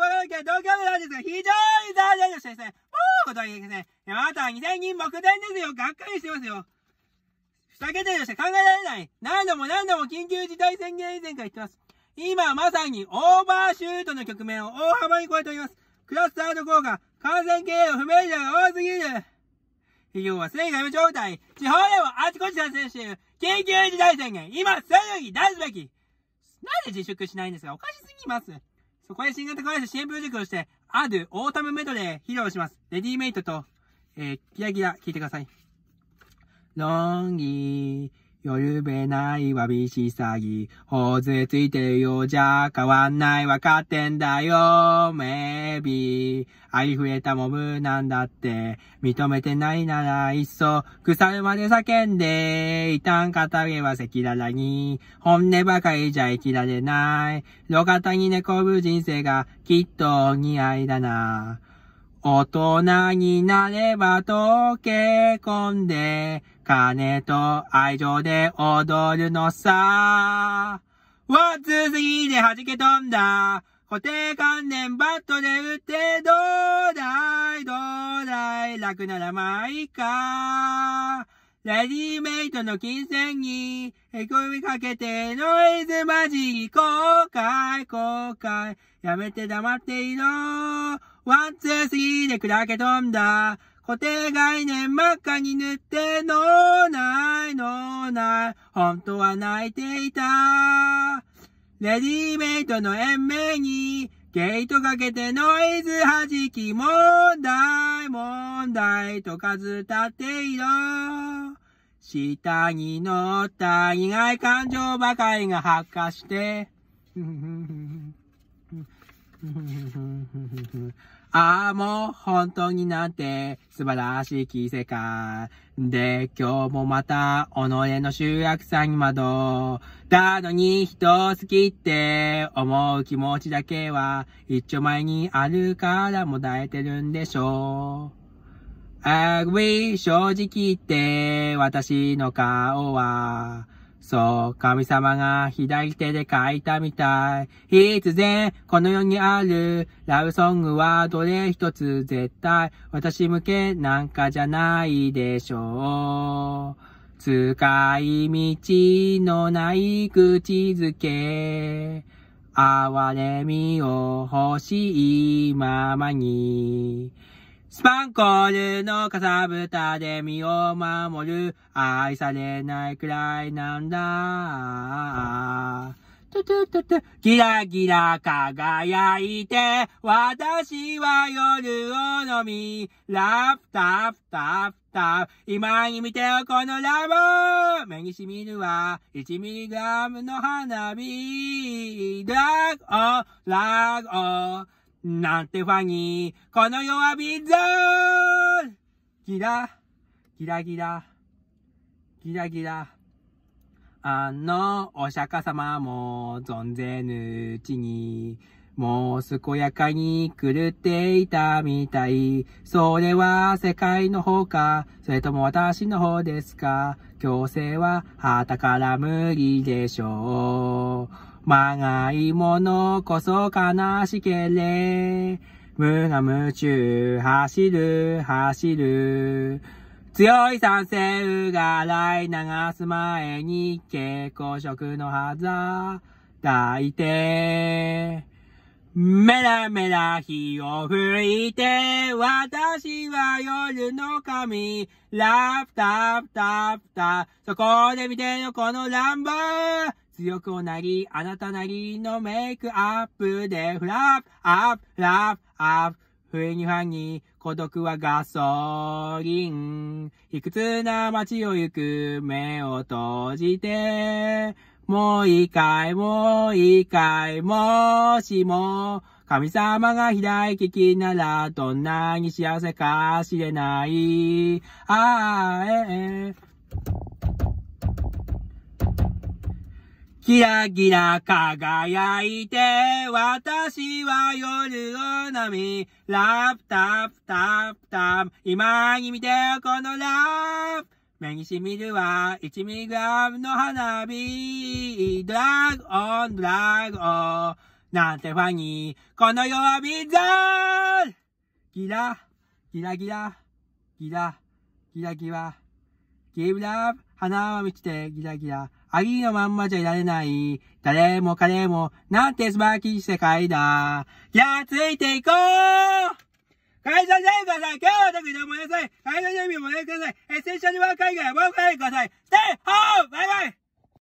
和歌県東京のなんですが、非常に残念でしたね。もうことにですね、山形は2 0人目前ですよ。がっかりしてますよ。ふざけてるとして考えられない。何度も何度も緊急事態宣言以前から言ってます。今まさにオーバーシュートの局面を大幅に超えております。クラスターの効果、感染経営の不明者が多すぎる。企業は正義の状態。地方でもあちこち感染している。緊急事態宣言。今すぐに出すべき。なぜ自粛しないんですかおかしすぎます。そこで新型コレージプロジェクトとして、アドゥオータムメドレー披露します。レディメイトと、えー、ギラギラ聞いてください。ロンギー、よべないわびしさぎ。頬杖ついてるようじゃ変わんないわかってんだよ、メイビー。ありふれたもブなんだって。認めてないならいっそ、腐るまで叫んで。一旦ん語れは赤裸々に。本音ばかりじゃ生きられない。路肩に寝込む人生がきっと似合いだな。大人になれば溶け込んで、金と愛情で踊るのさ。ワン、ツー、スリーで弾け飛んだ。固定観念バットで打ってどうだいどうだい楽ならまあいいか。レディメイトの金銭に、へこみかけてノイズマジに後悔、後悔。やめて黙っていろ。ワン、ツー、スリーで砕け飛んだ。固定概念真っ赤に塗って脳内脳内、本当は泣いていた。レディメイトの延命に、ゲートかけてノイズ弾き、問題問題と数立っていろ。下に乗った意外感情ばかりが発火して、ああ、もう本当になんて素晴らしい奇跡か。で、今日もまた己の集約さに惑だのに人を好きって思う気持ちだけは一丁前にあるからも抱えてるんでしょう。あぐい正直言って私の顔はそう、神様が左手で書いたみたい。必然、この世にある、ラブソングはどれ一つ絶対、私向けなんかじゃないでしょう。使い道のない口づけ、哀れみを欲しいままに、スパンコールのかさぶたで身を守る。愛されないくらいなんだ。トゥトゥトゥトゥ、ギラギラ輝いて、私は夜を飲み、ラフタフタフタ今に見てよこのラブ目にしみるは、1ミリグラムの花火、ラグオ、ラグオ、なんてファニー、このはビゾーンギラ、ギラギラ、ギラギラ。あの、お釈迦様も存ぜぬうちに、もう健やかに狂っていたみたい。それは世界の方か、それとも私の方ですか。強制はたから無理でしょう。まがいものこそ悲しけれ。無我夢中、走る、走る。強い賛成うがらい流す前に蛍光色の肌抱いて。メラメラ火を吹いて、私は夜の神、ラフタフタフタ、そこで見てよこの乱暴強くなり、あなたなりのメイクアップで、フラップ、アップ、フラップ、アップ。ふにファンに、孤独はガソリン。卑屈な街を行く、目を閉じて。もう一回、もう一回、もしも、神様が左利きなら、どんなに幸せか知れない。ああ、ええ。キラキラ輝いて、私は夜を飲み、ラプタプタプタプ、今に見てこのラプ。目にしみるは、1ミリグラムの花火。ドラグオン、ドラグオン。なんてファニー。このはビザーギラ、ギラギラ、ギラ、ギラギラ。ギブラ、花は満ちてギラギラ。ありのまんまじゃいられない。誰も彼も、なんて素晴らしい世界だ。じゃあ、ついていこう会社ください今日は特にください。会社準備も燃やください。エッセンシャルは海外もう帰りください。ステイホームバイバイ